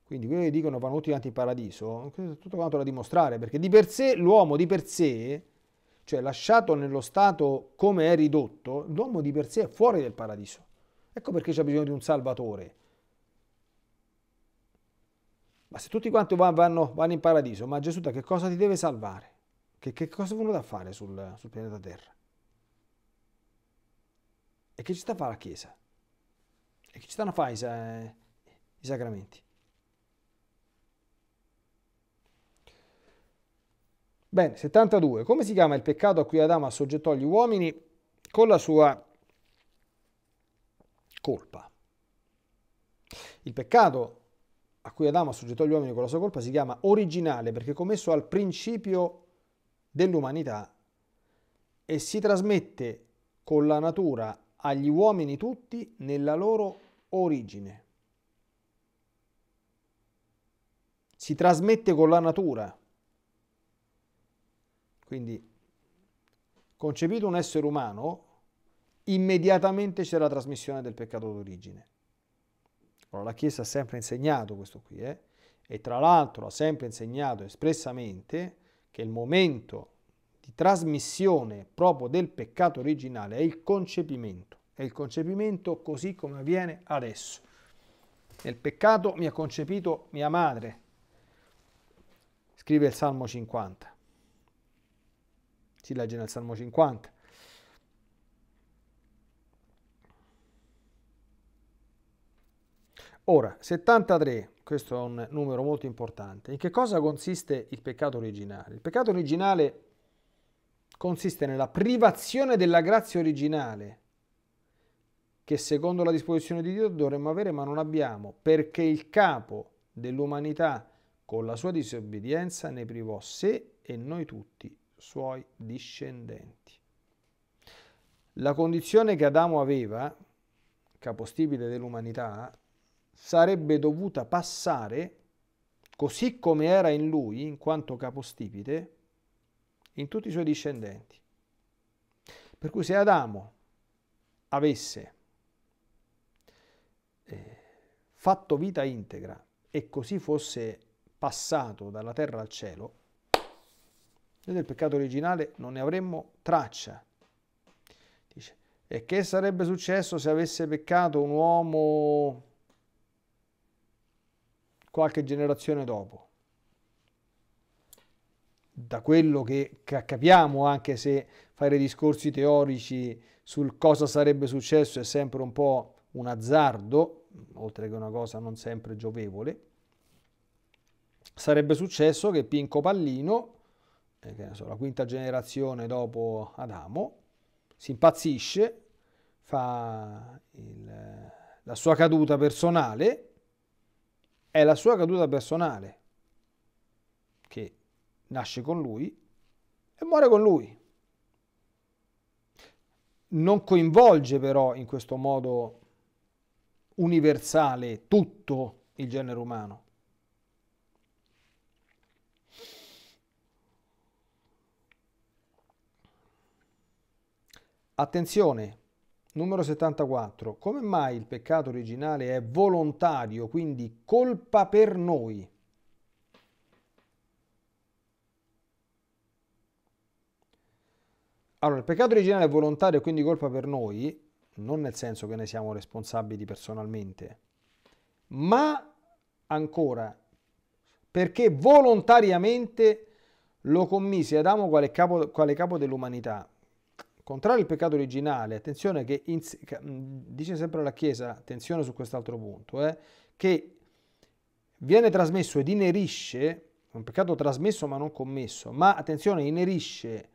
Quindi quelli che dicono vanno tutti quanti in paradiso, tutto quanto da dimostrare, perché di per sé l'uomo di per sé, cioè lasciato nello stato come è ridotto, l'uomo di per sé è fuori del paradiso. Ecco perché c'è bisogno di un salvatore. Ma se tutti quanti vanno, vanno in paradiso, ma Gesù da che cosa ti deve salvare? Che, che cosa è venuto a fare sul, sul pianeta Terra? E che ci sta a fare la Chiesa? E che ci stanno a fare i, i sacramenti? Bene, 72. Come si chiama il peccato a cui Adamo assoggettò gli uomini con la sua colpa? Il peccato a cui Adamo assoggettò gli uomini con la sua colpa si chiama originale perché commesso al principio dell'umanità e si trasmette con la natura agli uomini tutti nella loro origine. Si trasmette con la natura. Quindi concepito un essere umano, immediatamente c'è la trasmissione del peccato d'origine. Allora, la Chiesa ha sempre insegnato questo qui, eh? e tra l'altro ha sempre insegnato espressamente che il momento di trasmissione proprio del peccato originale è il concepimento, è il concepimento così come avviene adesso. Nel peccato mi ha concepito mia madre, scrive il Salmo 50 si legge nel Salmo 50. Ora, 73, questo è un numero molto importante, in che cosa consiste il peccato originale? Il peccato originale consiste nella privazione della grazia originale, che secondo la disposizione di Dio dovremmo avere ma non abbiamo, perché il capo dell'umanità con la sua disobbedienza ne privò sé e noi tutti suoi discendenti. La condizione che Adamo aveva, capostipite dell'umanità, sarebbe dovuta passare, così come era in lui, in quanto capostipite, in tutti i suoi discendenti. Per cui se Adamo avesse eh, fatto vita integra e così fosse passato dalla terra al cielo, del peccato originale non ne avremmo traccia. Dice, e che sarebbe successo se avesse peccato un uomo qualche generazione dopo? Da quello che capiamo, anche se fare discorsi teorici sul cosa sarebbe successo è sempre un po' un azzardo, oltre che una cosa non sempre giovevole, sarebbe successo che Pinco Pallino eh, so, la quinta generazione dopo Adamo, si impazzisce, fa il, la sua caduta personale, è la sua caduta personale che nasce con lui e muore con lui. Non coinvolge però in questo modo universale tutto il genere umano. Attenzione, numero 74, come mai il peccato originale è volontario, quindi colpa per noi? Allora, il peccato originale è volontario, quindi colpa per noi, non nel senso che ne siamo responsabili personalmente, ma ancora perché volontariamente lo commise Adamo quale capo, quale capo dell'umanità contrario al peccato originale, attenzione che in, dice sempre la Chiesa, attenzione su quest'altro punto, eh, che viene trasmesso ed inerisce, un peccato trasmesso ma non commesso, ma attenzione, inerisce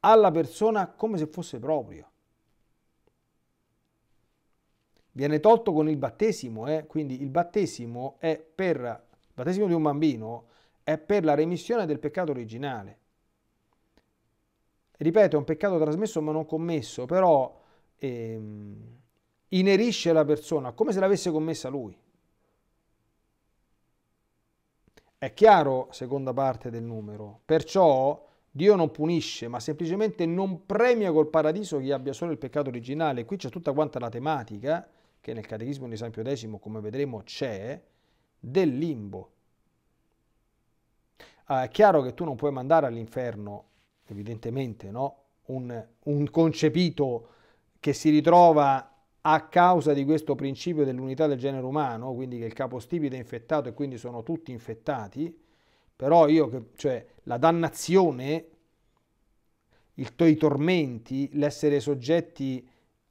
alla persona come se fosse proprio. Viene tolto con il battesimo, eh, quindi il battesimo è per il battesimo di un bambino è per la remissione del peccato originale ripeto, è un peccato trasmesso ma non commesso, però ehm, inerisce la persona come se l'avesse commessa lui. È chiaro, seconda parte del numero, perciò Dio non punisce, ma semplicemente non premia col paradiso chi abbia solo il peccato originale. Qui c'è tutta quanta la tematica, che nel Catechismo di San Pio X, come vedremo, c'è, del limbo. Ah, è chiaro che tu non puoi mandare all'inferno evidentemente no? un, un concepito che si ritrova a causa di questo principio dell'unità del genere umano, quindi che il capostipite è infettato e quindi sono tutti infettati, però io, cioè, la dannazione, il, i tormenti, l'essere soggetti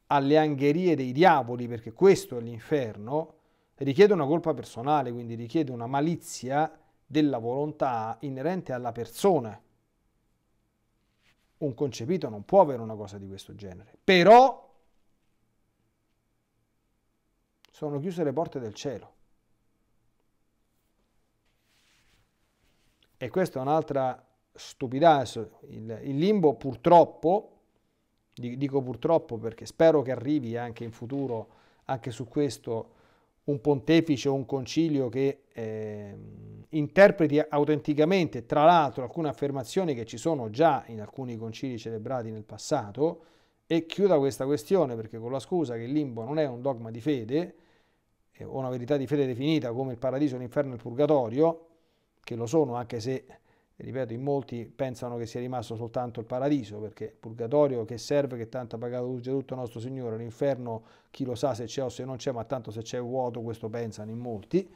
alle angherie dei diavoli, perché questo è l'inferno, richiede una colpa personale, quindi richiede una malizia della volontà inerente alla persona un concepito non può avere una cosa di questo genere. Però sono chiuse le porte del cielo. E questa è un'altra stupidaggine. Il, il, limbo purtroppo, dico purtroppo perché spero che arrivi anche in futuro, anche su questo, un pontefice o un concilio che eh, interpreti autenticamente, tra l'altro, alcune affermazioni che ci sono già in alcuni concili celebrati nel passato, e chiuda questa questione perché con la scusa che il limbo non è un dogma di fede eh, o una verità di fede definita come il paradiso, l'inferno e il purgatorio, che lo sono anche se ripeto, in molti pensano che sia rimasto soltanto il paradiso, perché il purgatorio che serve, che tanto ha pagato tutto il nostro Signore, l'inferno chi lo sa se c'è o se non c'è, ma tanto se c'è vuoto questo pensano in molti,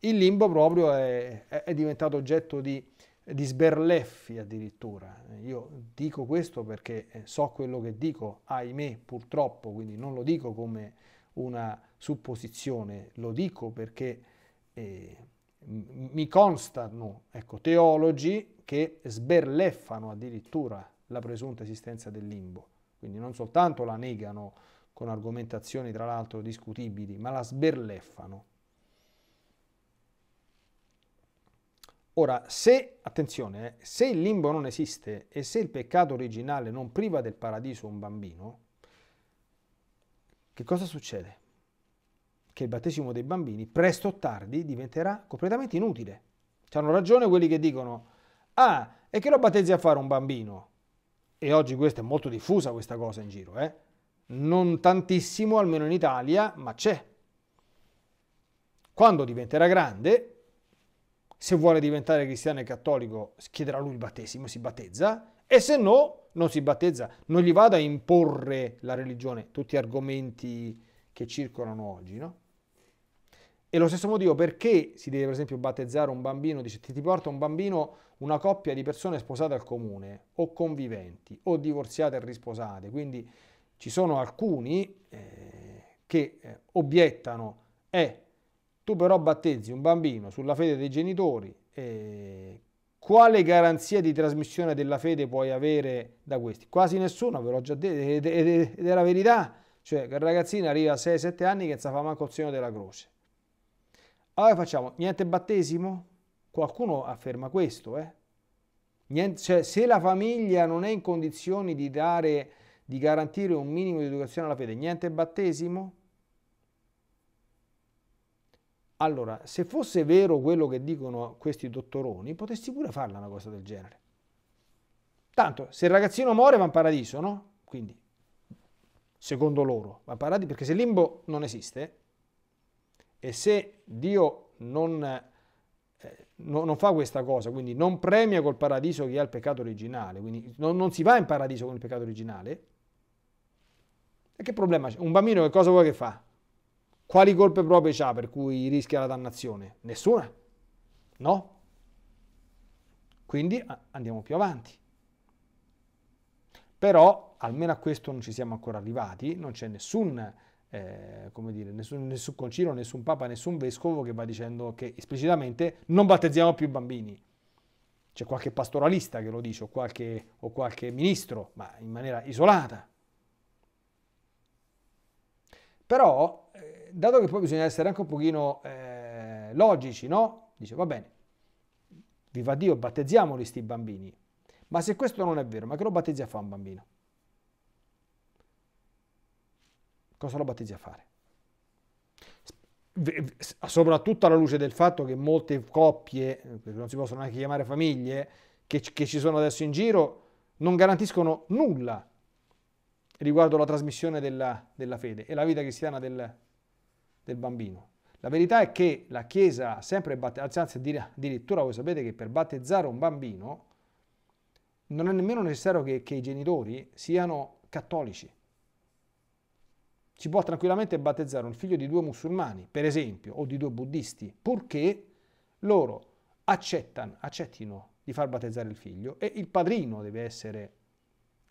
il limbo proprio è, è diventato oggetto di, di, sberleffi addirittura. Io dico questo perché eh, so quello che dico, ahimè purtroppo, quindi non lo dico come una supposizione, lo dico perché... Eh, mi constano ecco, teologi che sberleffano addirittura la presunta esistenza del limbo, quindi non soltanto la negano con argomentazioni tra l'altro discutibili, ma la sberleffano. Ora, se, attenzione, eh, se il limbo non esiste e se il peccato originale non priva del paradiso un bambino, che cosa succede? che il battesimo dei bambini, presto o tardi, diventerà completamente inutile. C Hanno ragione quelli che dicono, ah, e che lo battezzi a fare un bambino? E oggi questa è molto diffusa questa cosa in giro, eh? Non tantissimo, almeno in Italia, ma c'è. Quando diventerà grande, se vuole diventare cristiano e cattolico, chiederà lui il battesimo, si battezza, e se no, non si battezza. Non gli vado a imporre la religione, tutti argomenti che circolano oggi, no? E lo stesso motivo perché si deve per esempio battezzare un bambino, dice ti, porta un bambino una coppia di persone sposate al comune o conviventi o divorziate e risposate. Quindi ci sono alcuni eh, che eh, obiettano, eh, tu però battezzi un bambino sulla fede dei genitori, eh, quale garanzia di trasmissione della fede puoi avere da questi? Quasi nessuno, ve l'ho già detto, ed è la verità. Cioè, il ragazzino arriva a 6-7 anni che non sa fa manco il segno della croce allora facciamo niente battesimo? Qualcuno afferma questo, eh? Niente, cioè, se la famiglia non è in condizioni di dare, di garantire un minimo di educazione alla fede, niente battesimo? Allora, se fosse vero quello che dicono questi dottoroni, potresti pure farla una cosa del genere. Tanto, se il ragazzino muore va in paradiso, no? Quindi, secondo loro, va in paradiso, perché se il limbo non esiste, e se Dio non, eh, non, fa questa cosa, quindi non premia col paradiso chi ha il peccato originale, quindi non, non si va in paradiso con il peccato originale, e che problema c'è? Un bambino che cosa vuoi che fa? Quali colpe proprie ha per cui rischia la dannazione? Nessuna. No? Quindi andiamo più avanti. Però almeno a questo non ci siamo ancora arrivati, non c'è nessun eh, come dire, nessun, nessun concilio, nessun papa, nessun vescovo che va dicendo che esplicitamente non battezziamo più bambini. C'è qualche pastoralista che lo dice o qualche, o qualche ministro, ma in maniera isolata. Però, eh, dato che poi bisogna essere anche un pochino eh, logici, no? Dice, va bene, viva Dio, battezziamoli sti bambini. Ma se questo non è vero, ma che lo battezzi a fare un bambino? cosa lo battezzi a fare? Soprattutto alla luce del fatto che molte coppie, che non si possono neanche chiamare famiglie, che, che ci sono adesso in giro, non garantiscono nulla riguardo alla trasmissione della, della fede e la vita cristiana del, del bambino. La verità è che la Chiesa ha sempre battezzato, anzi addirittura voi sapete che per battezzare un bambino non è nemmeno necessario che, che i genitori siano cattolici si può tranquillamente battezzare un figlio di due musulmani, per esempio, o di due buddisti, purché loro accettan, accettino di far battezzare il figlio e il padrino deve essere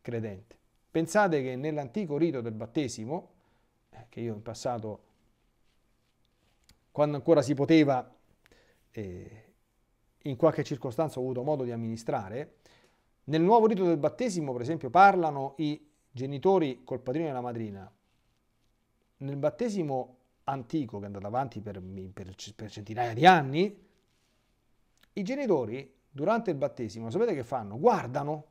credente. Pensate che nell'antico rito del battesimo, eh, che io in passato, quando ancora si poteva, eh, in qualche circostanza ho avuto modo di amministrare, nel nuovo rito del battesimo, per esempio, parlano i genitori col padrino e la madrina, nel battesimo antico che è andato avanti per, per, per centinaia di anni, i genitori durante il battesimo, sapete che fanno? Guardano.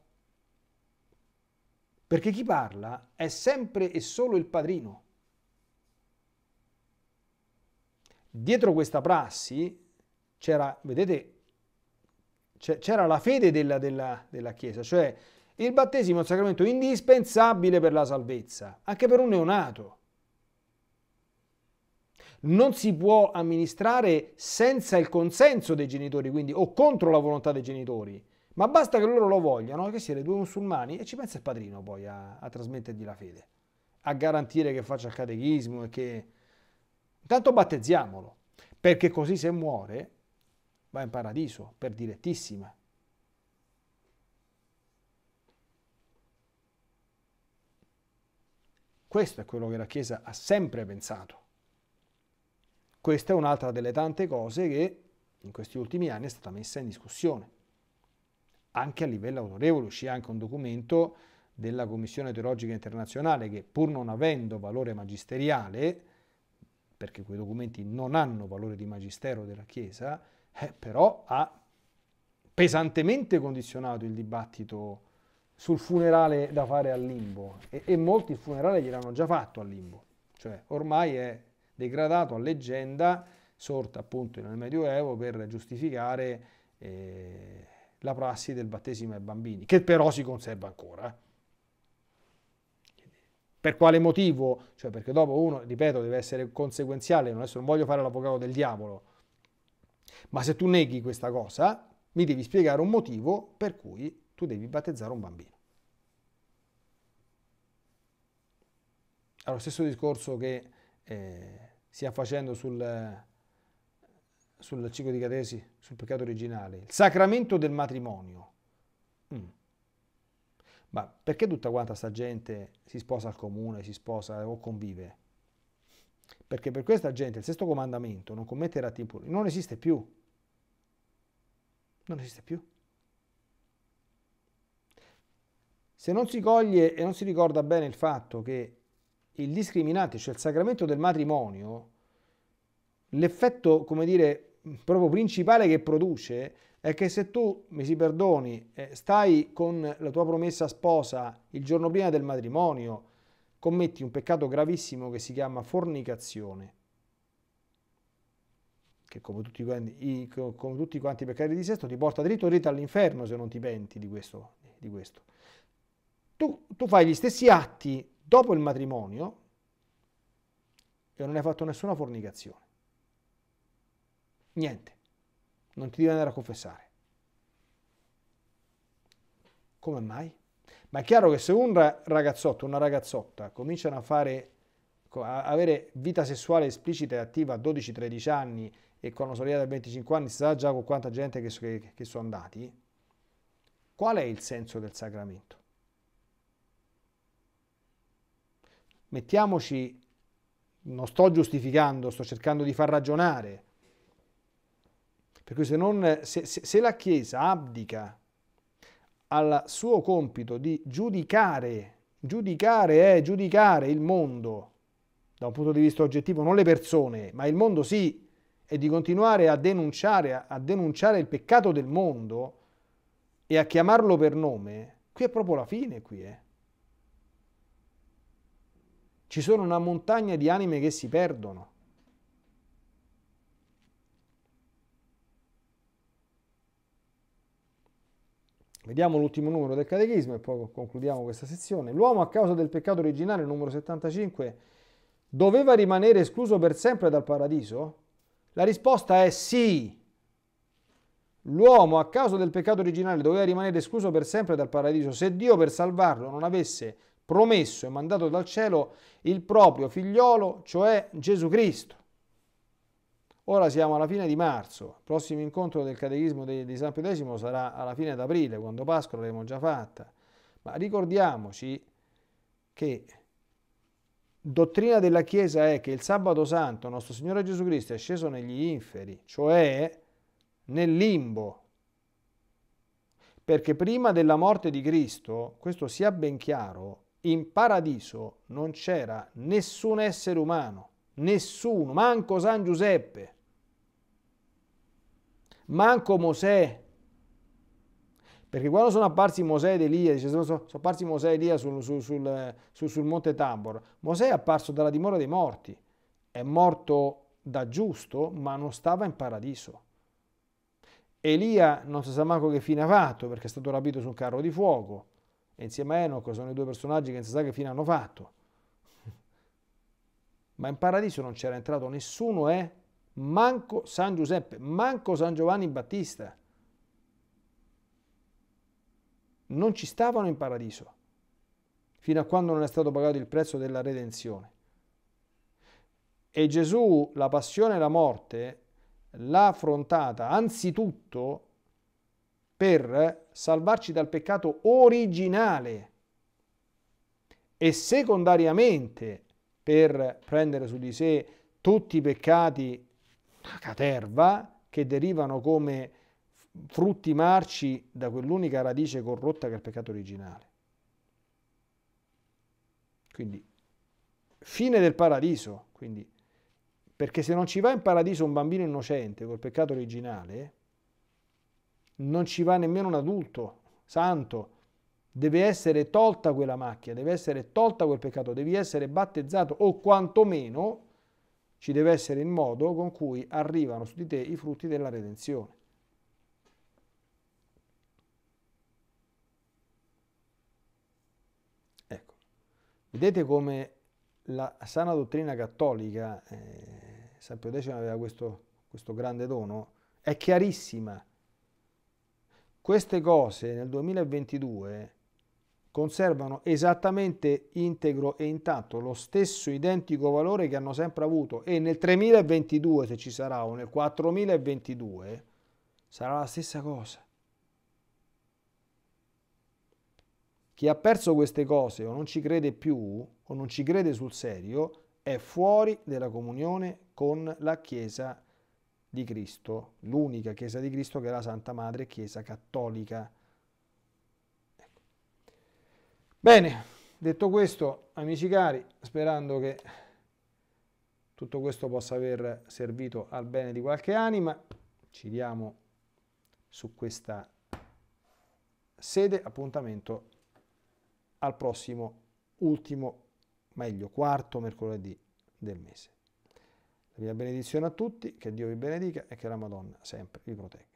Perché chi parla è sempre e solo il padrino. Dietro questa prassi c'era, vedete, c'era la fede della, della, della Chiesa, cioè il battesimo è un sacramento indispensabile per la salvezza, anche per un neonato non si può amministrare senza il consenso dei genitori, quindi o contro la volontà dei genitori. Ma basta che loro lo vogliano, che siete due musulmani, e ci pensa il padrino poi a, a trasmettergli la fede, a garantire che faccia il catechismo e che... Intanto battezziamolo, perché così se muore va in paradiso per direttissima. Questo è quello che la Chiesa ha sempre pensato. Questa è un'altra delle tante cose che in questi ultimi anni è stata messa in discussione. Anche a livello autorevole uscì anche un documento della Commissione Teologica Internazionale che pur non avendo valore magisteriale, perché quei documenti non hanno valore di magistero della Chiesa, eh, però ha pesantemente condizionato il dibattito sul funerale da fare al Limbo e, e molti il funerale gliel'hanno già fatto al Limbo, cioè ormai è degradato a leggenda, sorta appunto nel Medioevo per giustificare eh, la prassi del battesimo ai bambini, che però si conserva ancora. Per quale motivo? Cioè perché dopo uno, ripeto, deve essere conseguenziale, non, adesso non voglio fare l'avvocato del diavolo, ma se tu neghi questa cosa, mi devi spiegare un motivo per cui tu devi battezzare un bambino. Allo stesso discorso che eh, stia facendo sul, sul ciclo di catesi, sul peccato originale. Il sacramento del matrimonio. Mm. Ma perché tutta quanta sta gente si sposa al comune, si sposa o convive? Perché per questa gente il sesto comandamento, non commettere atti impuri, non esiste più. Non esiste più. Se non si coglie e non si ricorda bene il fatto che il discriminante, cioè il sacramento del matrimonio, l'effetto, come dire, proprio principale che produce è che se tu, mi si perdoni, eh, stai con la tua promessa sposa il giorno prima del matrimonio, commetti un peccato gravissimo che si chiama fornicazione, che come tutti, i, come tutti quanti i peccati di sesto ti porta dritto dritto all'inferno se non ti penti di questo. Di questo. Tu, tu fai gli stessi atti dopo il matrimonio e non hai fatto nessuna fornicazione. Niente, non ti devi andare a confessare. Come mai? Ma è chiaro che se un ragazzotto, una ragazzotta cominciano a fare a avere vita sessuale esplicita e attiva a 12-13 anni e con una sorella da 25 anni si sa già con quanta gente che, che, che sono andati, qual è il senso del sacramento? mettiamoci, non sto giustificando, sto cercando di far ragionare, perché se, non, se, se, se la Chiesa abdica al suo compito di giudicare, giudicare è eh, giudicare il mondo, da un punto di vista oggettivo, non le persone, ma il mondo sì, e di continuare a denunciare, a denunciare il peccato del mondo e a chiamarlo per nome, qui è proprio la fine, qui è. Eh. Ci sono una montagna di anime che si perdono. Vediamo l'ultimo numero del catechismo e poi concludiamo questa sezione. L'uomo a causa del peccato originale, numero 75, doveva rimanere escluso per sempre dal paradiso? La risposta è sì. L'uomo a causa del peccato originale doveva rimanere escluso per sempre dal paradiso se Dio per salvarlo non avesse promesso e mandato dal cielo il proprio figliolo, cioè Gesù Cristo. Ora siamo alla fine di marzo, il prossimo incontro del Catechismo di, di San Pio X sarà alla fine d'aprile, quando Pasqua l'abbiamo già fatta, ma ricordiamoci che dottrina della Chiesa è che il sabato santo nostro Signore Gesù Cristo è sceso negli inferi, cioè nel limbo, perché prima della morte di Cristo, questo sia ben chiaro, in paradiso non c'era nessun essere umano, nessuno, manco San Giuseppe, manco Mosè. Perché quando sono apparsi Mosè ed Elia, dice, sono, sono apparsi Mosè e Elia sul, sul, sul, sul monte Tabor, Mosè è apparso dalla dimora dei morti, è morto da giusto, ma non stava in paradiso. Elia non si sa manco che fine ha fatto perché è stato rapito su un carro di fuoco e insieme a Enoch sono i due personaggi che non si sa che fine hanno fatto. Ma in paradiso non c'era entrato nessuno, eh? Manco San Giuseppe, manco San Giovanni Battista. Non ci stavano in paradiso, fino a quando non è stato pagato il prezzo della redenzione. E Gesù, la passione e la morte, l'ha affrontata anzitutto per salvarci dal peccato originale e secondariamente per prendere su di sé tutti i peccati a caterva che derivano come frutti marci da quell'unica radice corrotta che è il peccato originale. Quindi fine del paradiso, quindi, perché se non ci va in paradiso un bambino innocente col peccato originale, non ci va nemmeno un adulto santo. Deve essere tolta quella macchia, deve essere tolta quel peccato, devi essere battezzato o quantomeno ci deve essere il modo con cui arrivano su di te i frutti della redenzione. Ecco, vedete come la sana dottrina cattolica, eh, San Pio X aveva questo, questo grande dono, è chiarissima queste cose nel 2022 conservano esattamente integro e intatto lo stesso identico valore che hanno sempre avuto e nel 3022 se ci sarà o nel 4022 sarà la stessa cosa. Chi ha perso queste cose o non ci crede più o non ci crede sul serio è fuori della comunione con la Chiesa di Cristo, l'unica Chiesa di Cristo che è la Santa Madre Chiesa Cattolica. Ecco. Bene, detto questo, amici cari, sperando che tutto questo possa aver servito al bene di qualche anima, ci diamo su questa sede appuntamento al prossimo ultimo, meglio quarto mercoledì del mese. La mia benedizione a tutti, che Dio vi benedica e che la Madonna sempre vi protegga.